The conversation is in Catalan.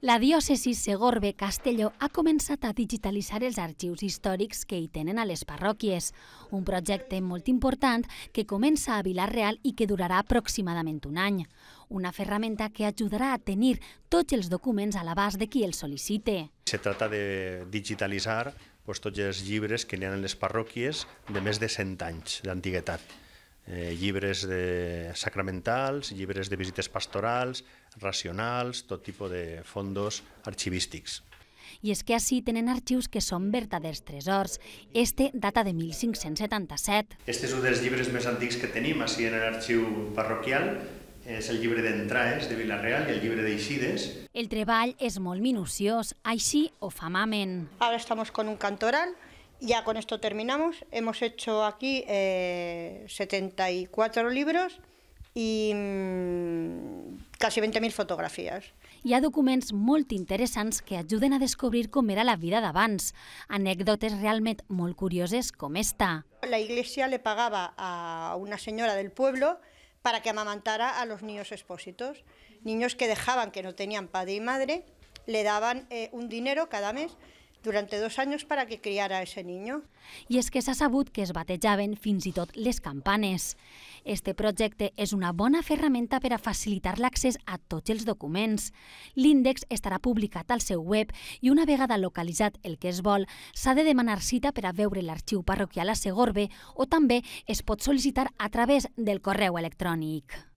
La diòcesi Segorbe-Castelló ha començat a digitalitzar els arxius històrics que hi tenen a les parròquies, un projecte molt important que comença a Vilareal i que durarà aproximadament un any. Una ferramenta que ajudarà a tenir tots els documents a l'abast de qui els sol·licite. Se trata de digitalitzar tots els llibres que n'hi ha en les parròquies de més de 100 anys d'antiguetat eh, llibres de sacramentals, llibres de visites pastorals, racionals, tot tipus de fondos arxivístics. I és que així tenen arxius que són verdaders tresors. Este data de 1577. Este és un dels llibres més antics que tenim així en l'arxiu parroquial, és el llibre d'entraes de Vilareal i el llibre d'eixides. El treball és molt minuciós, així ho fa mamen. Ara estem con un cantoral, Ya con esto terminamos. Hemos hecho aquí 74 eh, libros y mm, casi 20.000 fotografías. Y ha documents molt interessants que ayuden a descubrir cómo era la vida de d'abans, Anécdotas realmente muy curiosas como esta. La iglesia le pagaba a una señora del pueblo para que amamantara a los niños expósitos, niños que dejaban que no tenían padre y madre, le daban eh, un dinero cada mes durante dos años para que criara a ese niño. I és que s'ha sabut que es batejaven fins i tot les campanes. Este projecte és una bona ferramenta per a facilitar l'accés a tots els documents. L'índex estarà publicat al seu web i una vegada localitzat el que es vol, s'ha de demanar cita per a veure l'arxiu parroquial a Segorbe o també es pot sol·licitar a través del correu electrònic.